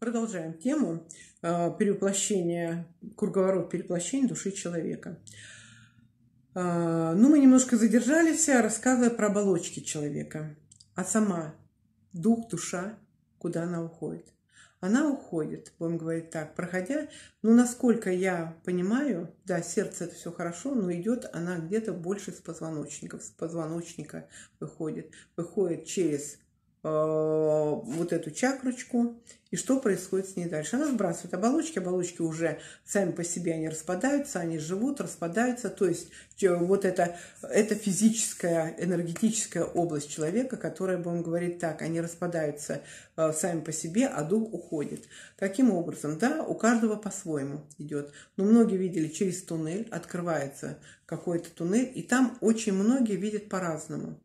Продолжаем тему э, перевоплощения, круговорот перевоплощения души человека. Э, ну, мы немножко задержались, рассказывая про оболочки человека. А сама дух, душа, куда она уходит? Она уходит, будем говорить так, проходя, ну, насколько я понимаю, да, сердце это все хорошо, но идет она где-то больше с позвоночников, с позвоночника выходит, выходит через Э, вот эту чакрочку, и что происходит с ней дальше. Она сбрасывает оболочки, оболочки уже сами по себе, они распадаются, они живут, распадаются, то есть э, вот это, это физическая, энергетическая область человека, которая, будем говорить так, они распадаются э, сами по себе, а дух уходит. Таким образом, да, у каждого по-своему идет, но многие видели через туннель, открывается какой-то туннель, и там очень многие видят по-разному.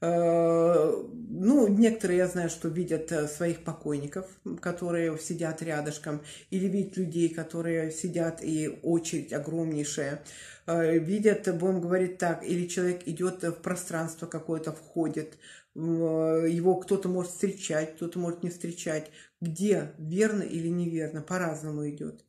Э, ну, некоторые, я знаю, что видят э, своих покойников, которые сидят рядышком, или видят людей, которые сидят, и очередь огромнейшая. Э, видят, будем говорить так, или человек идет в пространство какое-то, входит, его кто-то может встречать, кто-то может не встречать. Где верно или неверно, по-разному идет.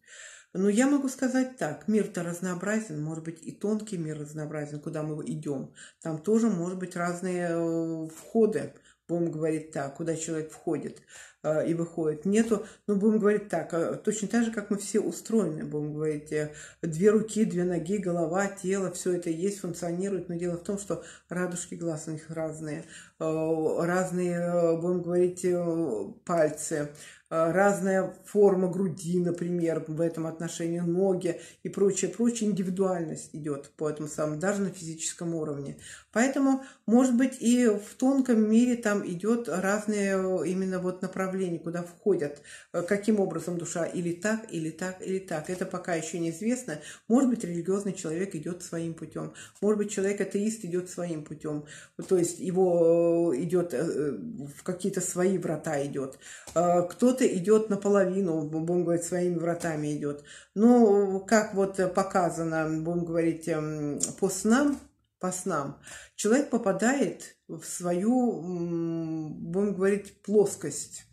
Но я могу сказать так, мир-то разнообразен, может быть, и тонкий мир разнообразен, куда мы идем. Там тоже, может быть, разные э, входы, будем говорить так, куда человек входит. А, и выходит. Нету, ну, будем говорить так, а, точно так же, как мы все устроены, будем говорить, э, две руки, две ноги, голова, тело, все это есть, функционирует, но дело в том, что радужки глаз у них разные, а, разные, будем говорить, э, пальцы, разная форма груди, например, в этом отношении, ноги и прочее, прочее, индивидуальность идет по этому самому, даже на физическом уровне. Поэтому, может быть, и в тонком мире там идет разные э, именно вот направления направлений, куда входят, э, каким образом душа или так, или так, или так. Это пока еще неизвестно. Может быть, религиозный человек идет своим путем. Может быть, человек-атеист идет своим путем. То есть его э, идет э, в какие-то свои врата идет. Кто-то идет наполовину, будем говорить, своими вратами идет. Но ну, как вот показано, будем говорить, эм, по снам, по снам, человек попадает в свою, будем говорить, плоскость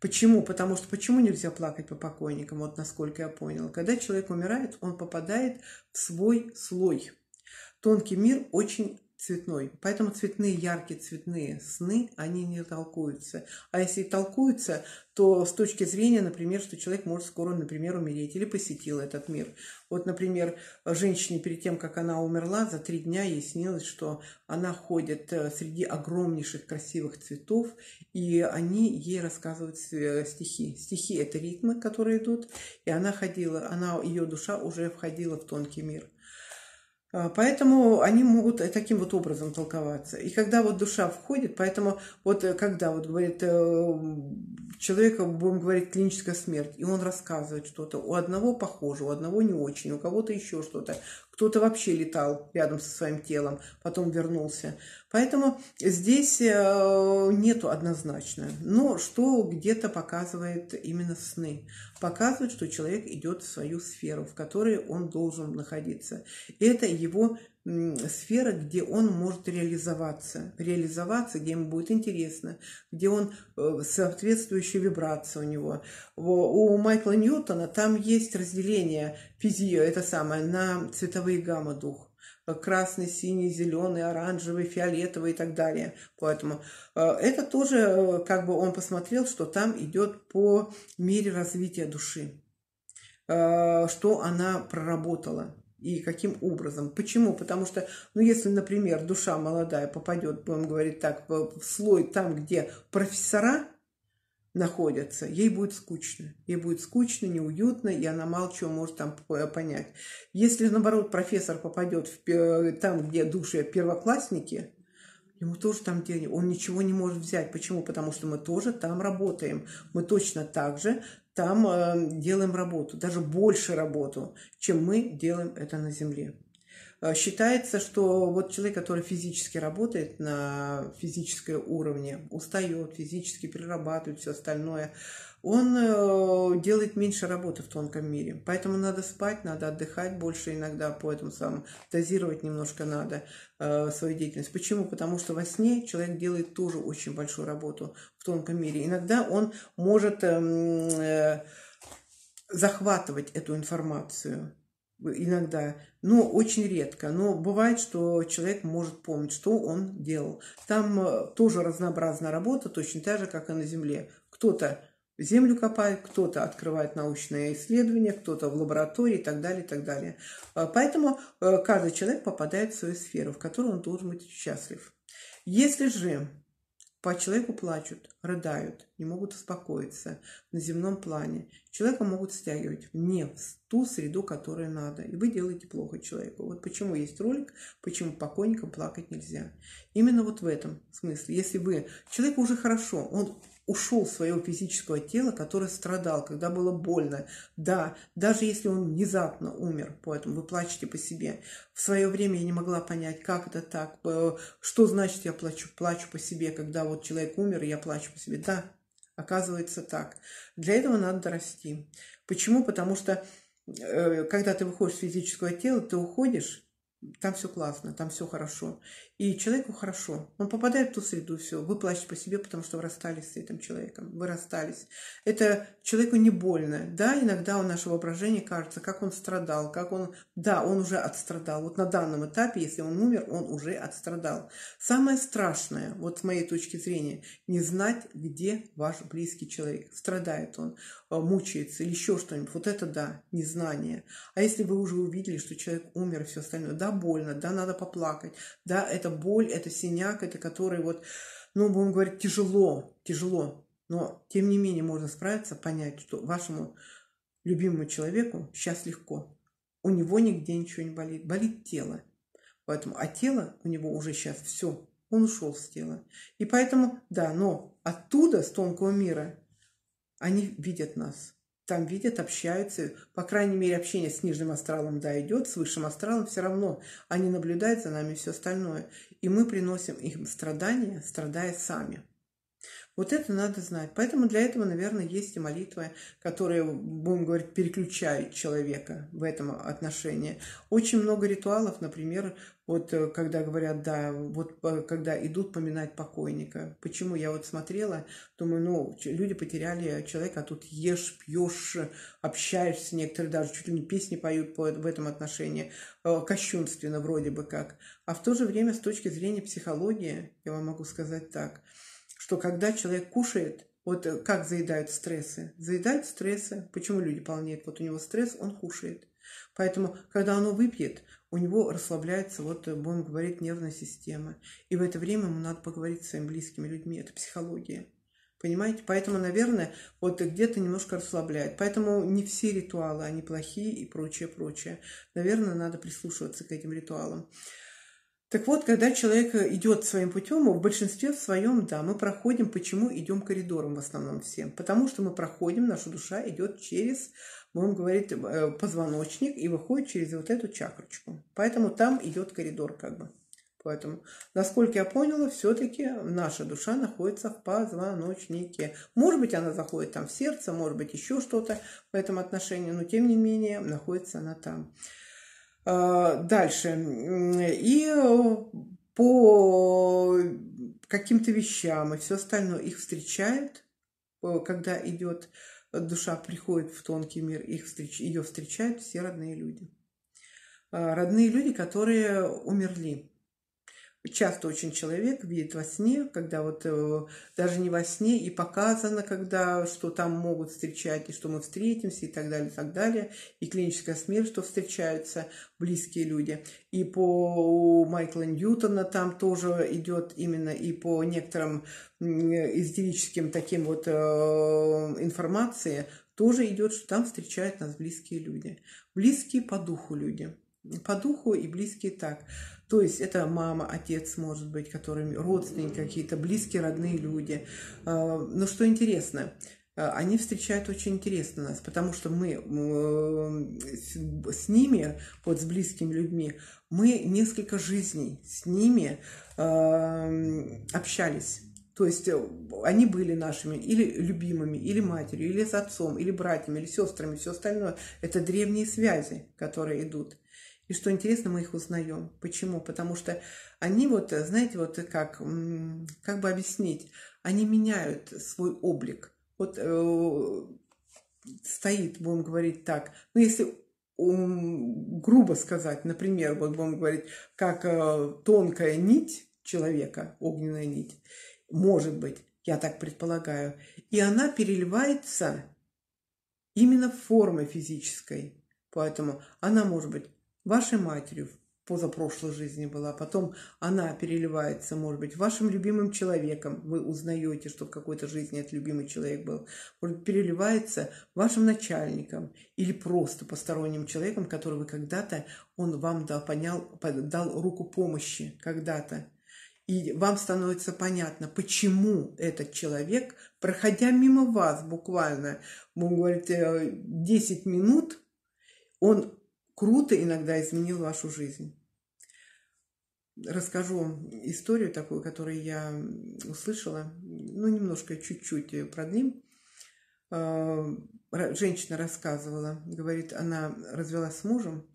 Почему? Потому что почему нельзя плакать по покойникам, вот насколько я понял, Когда человек умирает, он попадает в свой слой. Тонкий мир очень цветной. Поэтому цветные, яркие, цветные сны, они не толкуются. А если толкуются, то с точки зрения, например, что человек может скоро, например, умереть или посетил этот мир. Вот, например, женщине перед тем, как она умерла, за три дня ей снилось, что она ходит э, среди огромнейших красивых цветов, и они ей рассказывают э, стихи. Стихи – это ритмы, которые идут, и она ходила, она, ее душа уже входила в тонкий мир – а, поэтому они могут э, таким вот образом толковаться. И когда вот душа входит, поэтому вот э, когда вот говорит э, человека, будем говорить, клиническая смерть, и он рассказывает что-то, у одного похоже, у одного не очень, у кого-то еще что-то, кто-то вообще летал рядом со своим телом, потом вернулся. Поэтому здесь э, нету однозначно. Но что где-то показывает именно сны? Показывает, что человек идет в свою сферу, в которой он должен находиться. Это его сфера, где он может реализоваться, реализоваться, где ему будет интересно, где он э, соответствующая вибрация у него. У Майкла Ньютона там есть разделение физио, это самое, на цветовые гаммы духа. Э, красный, синий, зеленый, оранжевый, фиолетовый и так далее. Поэтому э, это тоже, э, как бы он посмотрел, что там идет по мере развития души, что она проработала и каким образом. Почему? Потому что, ну, если, например, душа молодая попадет, будем говорить так, в слой там, где профессора, находятся, ей будет скучно. Ей будет скучно, неуютно, и она мало чего может там понять. Если, наоборот, профессор попадет в, там, где души первоклассники, ему тоже там денег, он ничего не может взять. Почему? Потому что мы тоже там работаем. Мы точно так же там э, делаем работу, даже больше работу, чем мы делаем это на Земле. Э, считается, что вот человек, который физически работает на физическом уровне, устает, физически перерабатывает все остальное, он э, делает меньше работы в тонком мире. Поэтому надо спать, надо отдыхать больше иногда, поэтому сам дозировать немножко надо э, свою деятельность. Почему? Потому что во сне человек делает тоже очень большую работу в тонком мире. Иногда он может эм, захватывать эту информацию. Э, иногда, но очень редко. Но бывает, что человек может помнить, что он делал. Там э, тоже разнообразная работа, точно так же, как и на Земле. Кто-то землю копает, кто-то открывает научные исследования, кто-то в лаборатории и так далее, и так далее. Э, поэтому каждый человек попадает в свою сферу, в которой он должен быть счастлив. Если же по человеку плачут, рыдают, не могут успокоиться на земном плане. Человека могут стягивать не в ту среду, которая надо. И вы делаете плохо человеку. Вот почему есть ролик, почему покойникам плакать нельзя. Именно вот в этом смысле. Если вы... Человеку уже хорошо, он ушел своего физического тела, которое страдал, когда было больно. Да, даже если он внезапно умер, поэтому вы плачете по себе. В свое время я не могла понять, как это так, э, что значит я плачу, плачу по себе, когда вот человек умер, и я плачу по себе. Да, оказывается так. Для этого надо расти. Почему? Потому что э, когда ты выходишь из физического тела, ты уходишь там все классно, там все хорошо. И человеку хорошо. Он попадает в ту среду, все. Вы плачете по себе, потому что вы расстались с этим человеком. Вы расстались. Это человеку не больно. Да, иногда у нашего воображения кажется, как он страдал, как он... Да, он уже отстрадал. Вот на данном этапе, если он умер, он уже отстрадал. Самое страшное, вот с моей точки зрения, не знать, где ваш близкий человек. Страдает он. А, мучается или еще что-нибудь. Вот это да, незнание. А если вы уже увидели, что человек умер и все остальное, да, больно, да, надо поплакать, да, это боль, это синяк, это который вот, ну, будем говорить, тяжело, тяжело. Но, тем не менее, можно справиться, понять, что вашему любимому человеку сейчас легко. У него нигде ничего не болит. Болит тело. Поэтому, а тело у него уже сейчас все. Он ушел с тела. И поэтому, да, но оттуда, с тонкого мира, они видят нас. Там видят, общаются. По крайней мере, общение с нижним астралом, да, идет. С высшим астралом все равно. Они наблюдают за нами все остальное. И мы приносим им страдания, страдая сами. Вот это надо знать. Поэтому для этого, наверное, есть и молитва, которая, будем говорить, переключает человека в этом отношении. Очень много ритуалов, например, вот э, когда говорят, да, вот э, когда идут поминать покойника. Почему я вот смотрела, думаю, ну, люди потеряли человека, а тут ешь, пьешь, общаешься, некоторые даже чуть ли не песни поют в этом отношении, э, кощунственно вроде бы как. А в то же время с точки зрения психологии, я вам могу сказать так – что когда человек кушает, вот э, как заедают стрессы? Заедают стрессы. Почему люди полнеют? Вот у него стресс, он кушает. Поэтому, когда оно выпьет, у него расслабляется, вот э, будем говорить, нервная система. И в это время ему надо поговорить с своими близкими людьми. Это психология. Понимаете? Поэтому, наверное, вот где-то немножко расслабляет. Поэтому не все ритуалы, они плохие и прочее, прочее. Наверное, надо прислушиваться к этим ритуалам. Так вот, когда человек э, идет своим путем, в большинстве в своем, да, мы проходим, почему идем коридором в основном всем? Потому что мы проходим, наша душа идет через, будем ну, говорить, э, позвоночник и выходит через вот эту чакрочку. Поэтому там идет коридор как бы. Поэтому, насколько я поняла, все-таки наша душа находится в позвоночнике. Может быть, она заходит там в сердце, может быть, еще что-то в этом отношении, но тем не менее находится она там. Э, дальше. И э, по каким-то вещам и все остальное их встречают, э, когда идет душа приходит в тонкий мир, их встреч, ее встречают все родные люди. Родные люди, которые умерли часто очень человек видит во сне, когда вот э, даже не во сне, и показано, когда что там могут встречать, и что мы встретимся, и так далее, и так далее, и клиническая смерть, что встречаются близкие люди. И по Майкла Ньютона там тоже идет именно и по некоторым истерическим таким вот э, информации тоже идет, что там встречают нас близкие люди. Близкие по духу люди – по духу и близкие так. То есть это мама, отец, может быть, которыми родственники какие-то, близкие, родные люди. А, но что интересно, а, они встречают очень интересно нас, потому что мы с ними, вот с близкими людьми, мы несколько жизней с ними а, общались. То есть э, они были нашими или любимыми, или матерью, или с отцом, или братьями, или сестрами, все остальное. Это древние связи, которые идут. И что интересно, мы их узнаем. Почему? Потому что они вот, э, знаете, вот как, как бы объяснить, они меняют свой облик. Вот э, стоит, будем говорить так, ну если um, грубо сказать, например, вот будем говорить, как э, тонкая нить человека, огненная нить, может быть, я так предполагаю, и она переливается именно формой физической. Поэтому она может быть вашей матерью позапрошлой жизни была, потом она переливается, может быть, вашим любимым человеком, вы узнаете, что в какой-то жизни этот любимый человек был, может, переливается вашим начальником или просто посторонним человеком, который вы когда-то, он вам дал, понял, дал руку помощи когда-то. И вам становится понятно, почему этот человек, проходя мимо вас буквально, он говорит, 10 э, минут, он круто иногда изменил вашу жизнь. Расскажу вам историю такую, которую я услышала. Ну, немножко, чуть-чуть ее продлим. А, женщина рассказывала, говорит, она развелась с мужем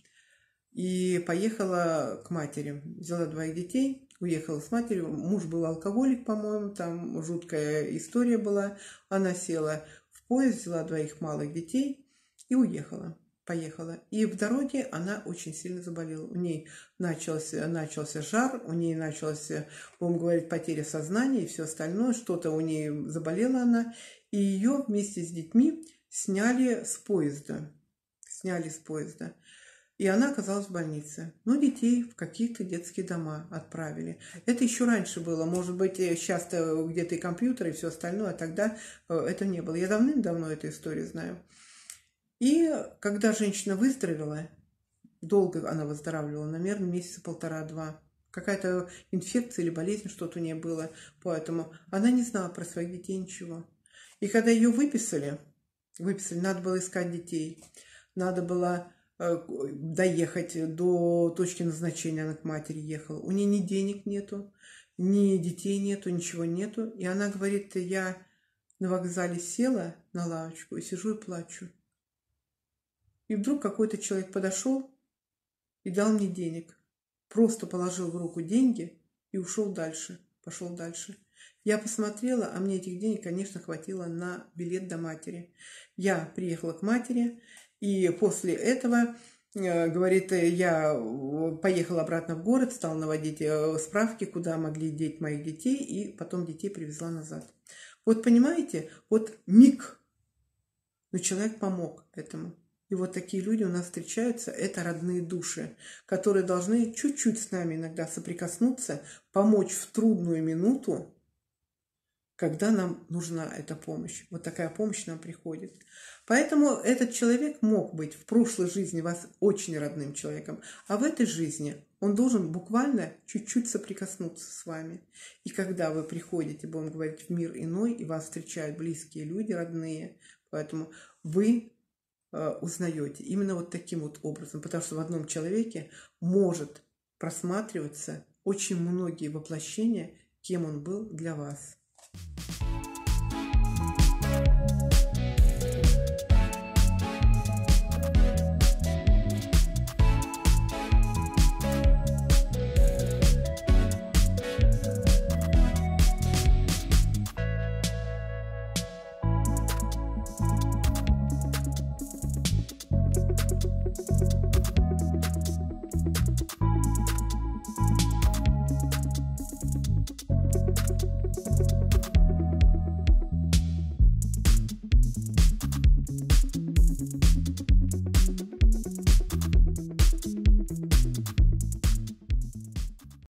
и поехала к матери. Взяла двоих детей, уехала с матерью. Муж был алкоголик, по-моему, там жуткая история была. Она села в поезд, взяла двоих малых детей и уехала поехала. И в дороге она очень сильно заболела. У ней начался, начался жар, у ней началась, э, будем говорить, потеря сознания и все остальное. Что-то у нее заболела она. И ее вместе с детьми сняли с поезда. Сняли с поезда. И она оказалась в больнице. Но детей в какие-то детские дома отправили. Это еще раньше было. Может быть, э, сейчас где-то и компьютеры, и все остальное. А тогда э, это не было. Я давным-давно эту историю знаю. И когда женщина выздоровела, долго она выздоравливала, наверное, месяца полтора-два, какая-то инфекция или болезнь, что-то у нее было, поэтому она не знала про своих детей ничего. И когда ее выписали, выписали, надо было искать детей, надо было э, доехать до точки назначения, она к матери ехала. У нее ни денег нету, ни детей нету, ничего нету. И она говорит, я на вокзале села на лавочку и сижу и плачу. И вдруг какой-то человек подошел и дал мне денег. Просто положил в руку деньги и ушел дальше. Пошел дальше. Я посмотрела, а мне этих денег, конечно, хватило на билет до матери. Я приехала к матери, и после этого, э, говорит, я э, поехала обратно в город, стала наводить э, справки, куда могли деть моих детей, и потом детей привезла назад. Вот понимаете, вот миг, но человек помог этому. И вот такие люди у нас встречаются, это родные души, которые должны чуть-чуть с нами иногда соприкоснуться, помочь в трудную минуту, когда нам нужна эта помощь. Вот такая помощь нам приходит. Поэтому этот человек мог быть в прошлой жизни вас очень родным человеком, а в этой жизни он должен буквально чуть-чуть соприкоснуться с вами. И когда вы приходите, будем говорить, в мир иной, и вас встречают близкие люди, родные, поэтому вы Э, узнаете именно вот таким вот образом, потому что в одном человеке может просматриваться очень многие воплощения, кем он был для вас.